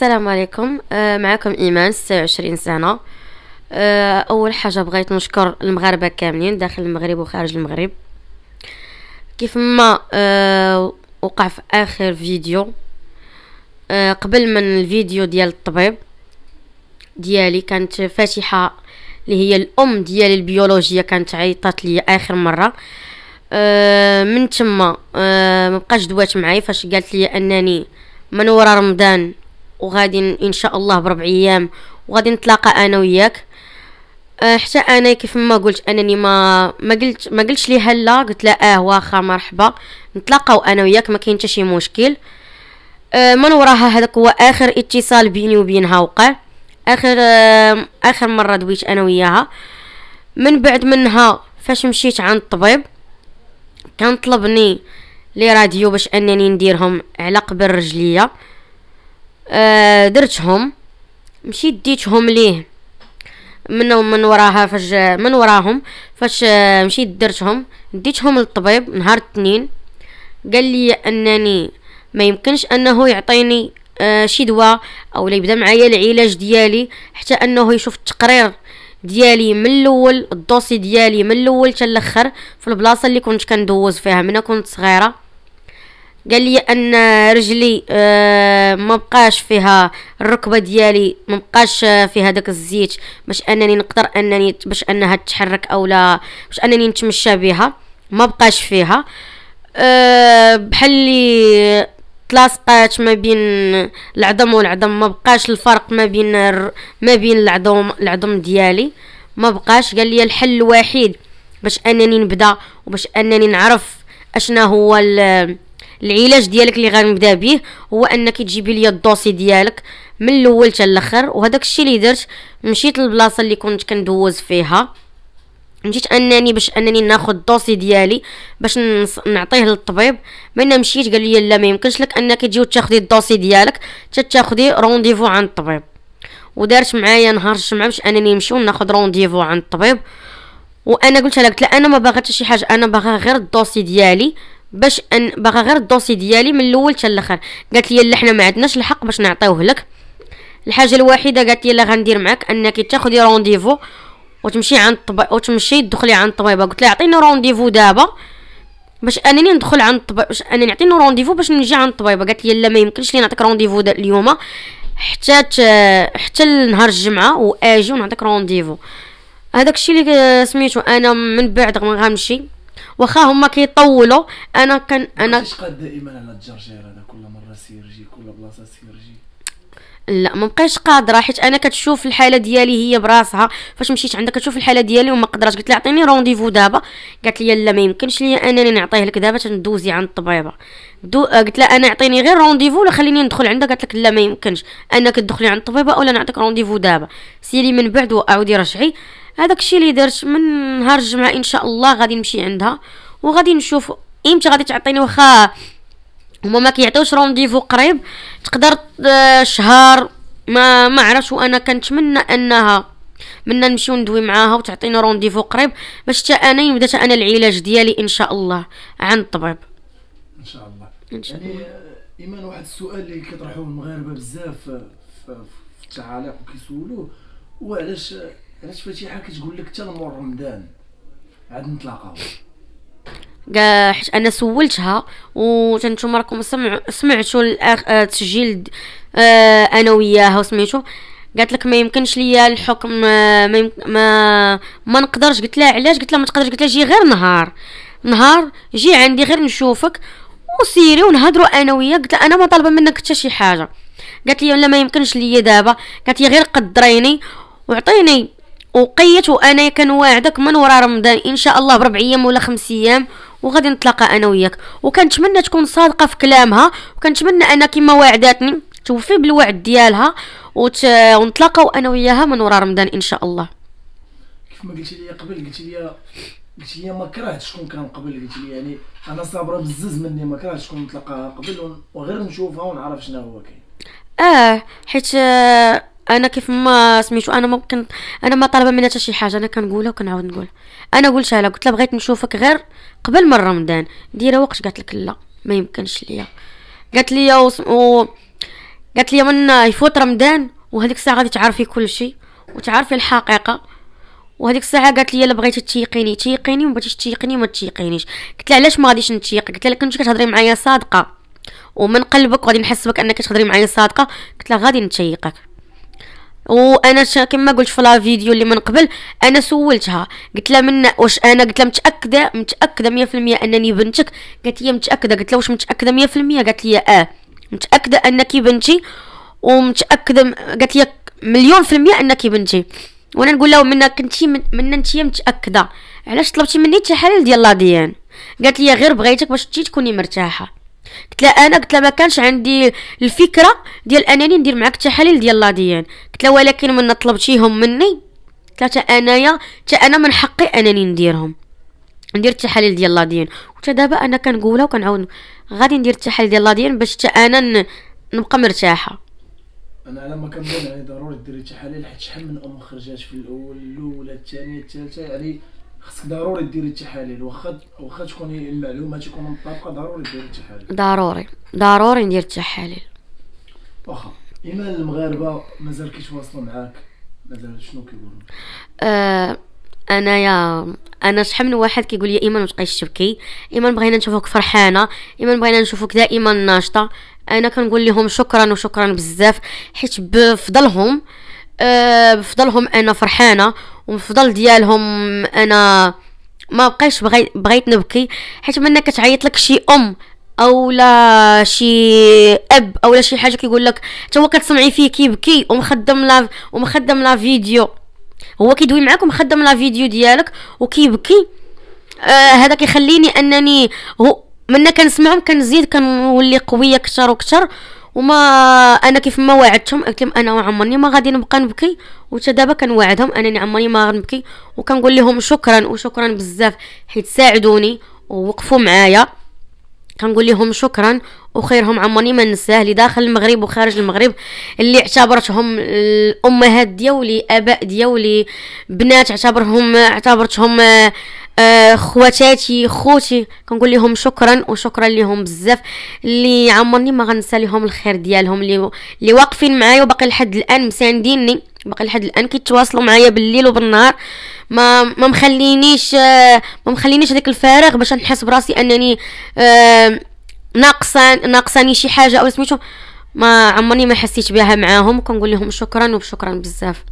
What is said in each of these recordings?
السلام عليكم آه، معكم ايمان 26 سنه آه، اول حاجه بغيت نشكر المغاربه كاملين داخل المغرب وخارج المغرب كيف ما آه، وقع في اخر فيديو قبل من الفيديو ديال الطبيب ديالي كانت فاتحه اللي هي الام ديالي البيولوجيه كانت عيطات لي اخر مره من تما مبقاش دوات معايا فاش قالت لي انني من ورا رمضان وغادي ان شاء الله بربع ايام وغادي نتلاقى انا وياك أه، حتى انا كيف ما قلت انني ما ما قلت ما قلتش ليها لا قلت لها اه واخا مرحبا نتلاقاو انا وياك ما كاين حتى شي مشكل أه، من وراها هذاك هو اخر اتصال بيني وبينها وقع اخر أه، اخر مره دويت انا وياها من بعد منها فاش مشيت عند الطبيب كان طلبني لي راديو باش انني نديرهم على قبل رجليه آه درتهم مشيت ديتهم ليه من من وراها فاش من وراهم فاش آه، مشيت درتهم ديتهم للطبيب نهار الاثنين قال لي انني ما يمكنش انه يعطيني آه، شي دواء او يبدا معايا العلاج ديالي حتى انه يشوف التقرير ديالي من الاول الدوسي ديالي من الاول حتى الاخر في البلاصه اللي كنت كندوز فيها من كنت صغيره قال لي ان رجلي آه، ما بقاش فيها الركبه ديالي ما بقاش آه، فيها داك الزيت باش انني نقدر انني باش انها تتحرك اولا باش انني نتمشى بها ما بقاش فيها آه، بحال اللي تلاصقات ما بين العظم والعظم ما بقاش الفرق ما بين ما بين العظم العظم ديالي ما بقاش قال لي الحل الوحيد باش انني نبدا وباش انني نعرف اشنا هو العلاج ديالك اللي غنبدا به هو انك تجيبي ليا الدوسي ديالك من الاول حتى الاخر وهداك الشيء اللي درت مشيت للبلاصه اللي كنت كندوز فيها مشيت انني باش انني ناخذ الدوسي ديالي باش نعطيه للطبيب من مشيت قال لي لا ما يمكنش لك انك تجي وتاخذي الدوسي ديالك حتى تاخدي رونديفو عند الطبيب ودارت معايا نهار الجمعه باش انني نمشي وناخذ رونديفو عند الطبيب وانا قلت لها قلت لها انا ما باغاتش شي حاجه انا باغا غير الدوسي ديالي باش ان باغا غير الدوسي ديالي من الاول حتى الاخر قالت لي لا حنا ما عندناش الحق باش نعطيوه لك الحاجه الوحيده قالت لي لا غندير معاك انك تاخدي رونديفو وتمشي عند الطبيب وتمشي تدخلي عند الطبيبه قلت لها عطيني رونديفو دابا باش انني ندخل عند الطبيب باش انني نعطيني رونديفو باش نجي عند الطبيبه قالت لي لا ما يمكنش لي نعطيك رونديفو اليوم حتى حتى نهار الجمعه واجي ونعطيك رونديفو هذاك الشيء اللي سميتو انا من بعد غنمشي واخا هما كيطولوا انا كان انا كنشقد دائما على الجرجير هذا كل مره سيرجي كل بلاصه سيرجي لا ما بقيتش قادره حيت انا كتشوف الحاله ديالي هي براسها فاش مشيت عندها كتشوف الحاله ديالي وما قدراتش قلت لها عطيني رونديفو دابا قالت لي لا ما يمكنش ليا انني نعطيه لك دابا تندوزي عند الطبيبه دو قلت لها انا عطيني غير رونديفو ولا خليني ندخل عندها قالت لك لا ما يمكنش انا تدخلي عند الطبيبه ولا نعطيك رونديفو دابا سيري من بعد وعاودي رجعي هذاك الشيء اللي درت من نهار الجمعه ان شاء الله غادي نمشي عندها وغادي نشوف امتى غادي تعطيني واخا هما ما كيعطيوش رونديفو قريب تقدر آه، شهر ما ما عرفتش وانا كنتمنى انها منا نمشيو ندوي معاها وتعطينا رونديفو قريب باش حتى انا نبدا انا العلاج ديالي ان شاء الله عند الطبيب ان شاء الله ان شاء يعني، الله يعني ايمان واحد السؤال اللي كيطرحوه المغاربه بزاف آه، في, التعاليق وكيسولوه وعلاش علاش فاتحه كتقول لك حتى لمور رمضان عاد نتلاقاو حيت انا سولتها وتنتم راكم سمعتوا آه، التسجيل آه انا وياها وسميتو قالت لك ما يمكنش ليا الحكم آه، ما ما, ما ما نقدرش قلت لها علاش قلت لها ما تقدرش قلت لها جي غير نهار نهار جي عندي غير نشوفك وسيري ونهضروا انا وياك قلت لها انا ما طالبه منك حتى شي حاجه قالت لي لا ما يمكنش ليا دابا قالت لي غير قدريني وعطيني وقيت وانا كنواعدك من وراء رمضان ان شاء الله بربع ايام ولا خمس ايام وغادي نتلاقى انا وياك وكنتمنى تكون صادقه في كلامها وكنتمنى انا كما وعداتني توفي بالوعد ديالها وت... ونتلاقاو انا وياها من وراء رمضان ان شاء الله كما قلتي لي قبل قلتي لي قلتي لي ما كرهتش شكون كان قبل قلتي لي يعني انا صابره بزز مني ما كرهتش شكون نتلاقاها قبل وغير نشوفها ونعرف شنو هو كاين اه حيت آه انا كيف ما سميتو انا ممكن انا ما طالبه منها حتى شي حاجه انا كنقولها وكنعاود نقول انا قلتها لها قلت لها بغيت نشوفك غير قبل من رمضان ديرها وقت قالت لك لا ما يمكنش ليا قالت لي و... قالت لي من يفوت رمضان وهذيك الساعه غادي تعرفي كل شيء وتعرفي الحقيقه وهذيك الساعه قالت لي الا بغيتي تيقيني تيقيني وما بغيتيش تيقيني ما تيقينيش قلت لها علاش ما غاديش نتيق قلت لها كنت كتهضري معايا صادقه ومن قلبك غادي نحس بك انك تهضري معايا صادقه قلت لها غادي نتيقك وانا كما قلت في لا فيديو اللي من قبل انا سولتها قلت لها من واش انا قلت لها متاكده متاكده 100% انني بنتك قالت لي متاكده قلت لها واش متاكده 100% قالت لي اه متاكده انك بنتي ومتاكده قالت لي مليون في المية انك بنتي وانا نقول لها منا كنتي من انت متاكده علاش طلبتي مني التحاليل ديال لاديان قالت لي غير بغيتك باش تجي تكوني مرتاحه قلت لها انا قلت لها ما كانش عندي الفكره ديال انني ندير معاك التحاليل ديال لاديان قلت لها ولكن من طلبتيهم مني قلت لها انايا حتى انا من حقي انني نديرهم ندير التحاليل ديال لاديان وحتى دابا انا كنقولها وكنعاود غادي ندير التحاليل ديال لاديان باش حتى انا نبقى مرتاحه انا على ما كنبان ضروري ديري التحاليل حيت شحال من ام خرجات في الاول الاولى الثانيه الثالثه يعني خصك ضروري ديري التحاليل واخا واخا تكون المعلومات يكونوا مطابقه ضروري ديري التحاليل ضروري ضروري ندير التحاليل واخا ايمان المغاربه مازال كيتواصلوا معاك مازال شنو كيقولوا آه انايا انا شحال من واحد كيقول لي ايمان متبقيش تبكي ايمان بغينا نشوفوك فرحانه ايمان بغينا نشوفوك دائما ناشطه انا كنقول لهم شكرا وشكرا بزاف حيت بفضلهم آه أه بفضلهم انا فرحانه وبفضل ديالهم انا ما بقيتش بغي بغيت نبكي حيت منك كتعيط لك شي ام او لا شي اب او لا شي حاجه كيقول لك حتى هو كتسمعي فيه كيبكي ومخدم لا ومخدم لا فيديو هو كيدوي معاك ومخدم لا فيديو ديالك وكيبكي آه هذا كيخليني انني هو منا كنسمعهم كنزيد كنولي قويه اكثر واكثر وما انا كيف ما وعدتهم قلت لهم انا عمرني ما غادي نبقى نبكي وتا دابا كنوعدهم انني عمرني ما غنبكي وكنقول لهم شكرا وشكرا بزاف حيت ساعدوني ووقفوا معايا كنقول لهم شكرا وخيرهم عمرني ما ننساه اللي داخل المغرب وخارج المغرب اللي اعتبرتهم الامهات ديولي اباء ديولي بنات اعتبرهم اعتبرتهم خواتاتي خوتي كنقول لهم شكرا وشكرا لهم بزاف اللي عمرني ما غنسى لهم الخير ديالهم اللي اللي واقفين معايا وباقي لحد الان مسانديني باقي لحد الان كيتواصلوا معايا بالليل وبالنهار ما ما مخلينيش ما مخلينيش هذاك الفراغ باش نحس براسي انني ناقصه ناقصاني شي حاجه او سميتو ما عمرني ما حسيت بها معاهم كنقول لهم شكرا وشكرا بزاف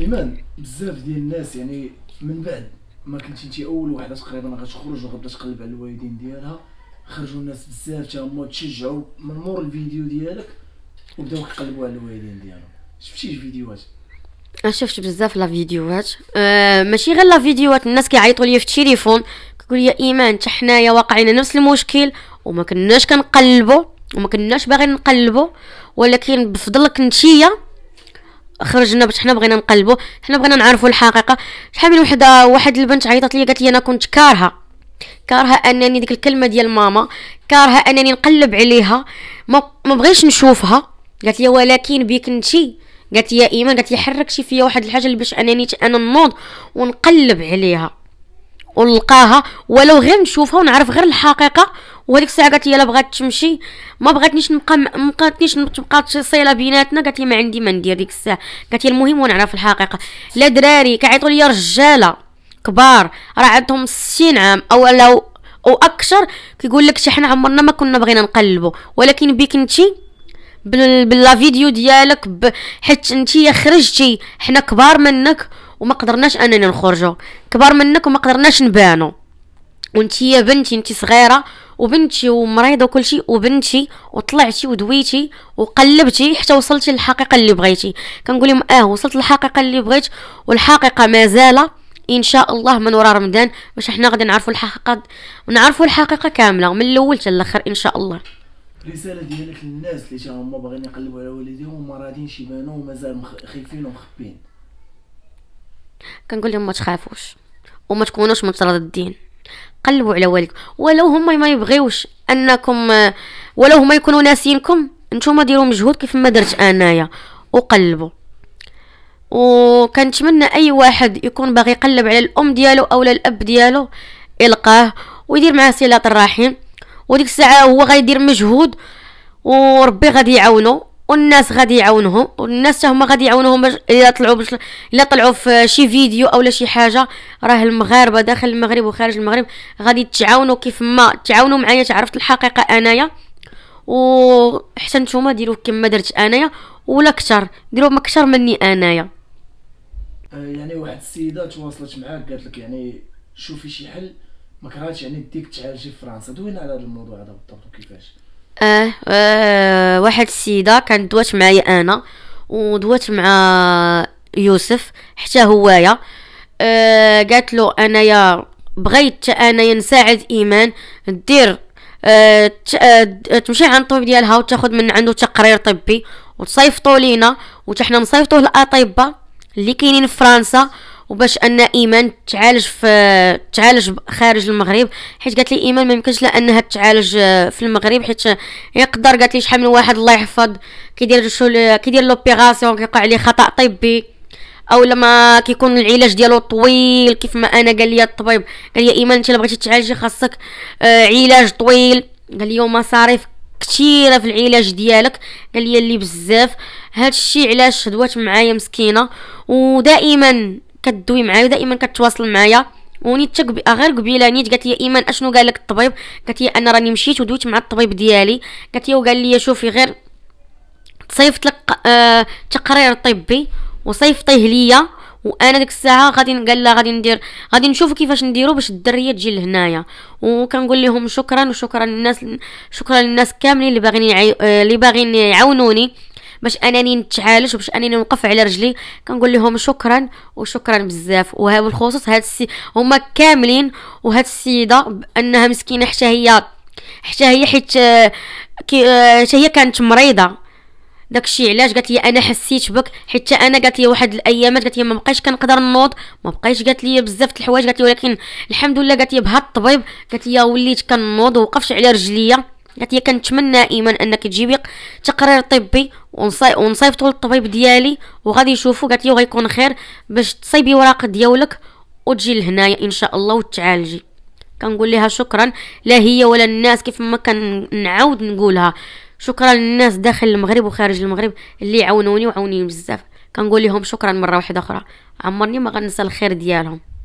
ايمان بزاف ديال الناس يعني من بعد ما كنتي انت اول وحده تقريبا غتخرج وغتبدا تقلب على الوالدين ديالها خرجوا الناس بزاف تا تشجعوا من مور الفيديو ديالك وبداو يقلبوا على الوالدين ديالهم شفتي الفيديوهات شفت بزاف لا فيديوهات أه ماشي غير لا فيديوهات الناس كيعيطوا لي في التليفون كيقول لي ايمان حتى حنايا واقعين نفس المشكل وما كناش كنقلبوا وما كناش باغيين نقلبوا ولكن بفضلك انتيا خرجنا باش حنا بغينا نقلبو حنا بغينا نعرفو الحقيقه شحال من وحده واحد البنت عيطت لي قالت لي انا كنت كارهه كارها انني ديك الكلمه ديال ماما كارها انني نقلب عليها ما, بغيش نشوفها قالت لي ولكن بيك انتي قالت لي يا ايمان قالت لي حركتي فيا واحد الحاجه اللي باش انني انا نوض ونقلب عليها ونلقاها ولو غير نشوفها ونعرف غير الحقيقه وهذيك الساعه قالت لي الا بغات تمشي ما بغاتنيش نبقى ما بقاتنيش تبقى صيله بيناتنا قالت لي ما عندي ما ندير ديك الساعه قالت لي المهم ونعرف الحقيقه لا دراري كيعيطوا لي رجاله كبار راه عندهم 60 عام او لو او اكثر كيقول لك حنا عمرنا ما كنا بغينا نقلبوا ولكن بيك انتي بلا فيديو ديالك حيت انتي خرجتي حنا كبار منك وما قدرناش اننا نخرجوا كبار منك وما قدرناش نبانو وانتي يا بنتي انتي صغيره وبنتي ومريضه وكل شيء وبنتي وطلعتي ودويتي وقلبتي حتى وصلتي للحقيقه اللي بغيتي كنقول لهم اه وصلت للحقيقه اللي بغيت والحقيقه مازال ان شاء الله من وراء رمضان باش حنا غادي نعرفوا الحقيقه ونعرفوا الحقيقه كامله من الاول حتى الاخر ان شاء الله الرساله ديالك للناس اللي تا هما باغيين يقلبوا على والديهم وما راضيينش يبانوا ومازال خايفين ومخبين كنقول لهم ما تخافوش وما تكونوش مترددين قلبوا على والدكم ولو هما ما يبغيوش انكم ولو هما يكونوا ناسينكم نتوما ديروا مجهود كيف ما درت انايا وقلبوا وكنتمنى اي واحد يكون باغي يقلب على الام ديالو او الاب ديالو يلقاه ويدير معاه صله الرحم وديك الساعه هو غيدير مجهود وربي غادي يعاونو والناس غادي يعاونهم والناس هما غادي يعاونهم باش الا طلعوا باش الا طلعوا في شي فيديو اولا شي حاجه راه المغاربه داخل المغرب وخارج المغرب غادي تعاونوا كيف ما تعاونوا معايا تعرفت الحقيقه انايا وحتى نتوما ديروا كما درت انايا ولا كثر ديروا ما كثر مني انايا آه، يعني واحد السيده تواصلت معاك قالت لك يعني شوفي شي حل ما كرهتش يعني ديك تعالجي في فرنسا دوينا على هذا الموضوع هذا بالضبط وكيفاش اه, آه واحد السيده كانت دوات معايا انا ودوات مع يوسف حتى هوايا آه قالت له انايا بغيت انايا نساعد ايمان دير آه, آه، تمشي عند الطبيب ديالها وتاخذ من عنده تقرير طبي وتصيفطوا لينا وتحنا نصيفطوه للاطباء اللي كاينين في فرنسا وباش ان ايمان تعالج في تعالج خارج المغرب حيت قالت لي ايمان ما يمكنش لها انها تعالج آه، في المغرب حيت يقدر قالت لي شحال من واحد الله يحفظ كيدير شو كيدير لوبيراسيون كيقع عليه خطا طبي او لما كيكون العلاج ديالو طويل كيف ما انا قال لي الطبيب قال لي ايمان انت بغيتي تعالجي خاصك آه، علاج طويل قال لي مصاريف كثيره في العلاج ديالك قال لي اللي بزاف هادشي علاش هدوات معايا مسكينه ودائما كدوي معايا ودائما كتواصل معايا ونيت غير قبيله نيت قالت لي ايمان اشنو قال لك الطبيب قالت لي انا راني مشيت ودويت مع الطبيب ديالي قالت لي وقال لي شوفي غير صيفط لك آه تقرير طبي وصيفطيه ليا وانا ديك الساعه غادي قال لها غادي ندير غادي نشوف كيفاش نديرو باش الدريه تجي لهنايا وكنقول لهم شكرا وشكرا للناس شكرا للناس كاملين اللي باغيين آه، اللي باغيين يعاونوني باش انني نتعالج وباش انني نوقف على رجلي كنقول لهم شكرا وشكرا بزاف وها بالخصوص هاد السي هما كاملين وهاد السيده بانها مسكينه حتى هي حتى هي حيت كي حتى هي كانت مريضه داكشي علاش قالت لي انا حسيت بك حتى انا قالت لي واحد الايامات قالت لي ما بقيتش كنقدر نوض ما بقيتش قالت لي بزاف د الحوايج قالت لي ولكن الحمد لله قالت لي بهاد الطبيب قالت لي وليت كنوض ووقفت على رجليا قالت لي كنتمنى ايمان انك تجيبي تقرير طبي ونصيفطو للطبيب ديالي وغادي يشوفو قالت لي وغيكون خير باش تصيبي وراق ديالك وتجي لهنايا ان شاء الله وتعالجي كنقول لها شكرا لا هي ولا الناس كيف ما كنعاود نقولها شكرا للناس داخل المغرب وخارج المغرب اللي عاونوني وعاونيني بزاف كنقول لهم شكرا مره واحده اخرى عمرني ما غنسى الخير ديالهم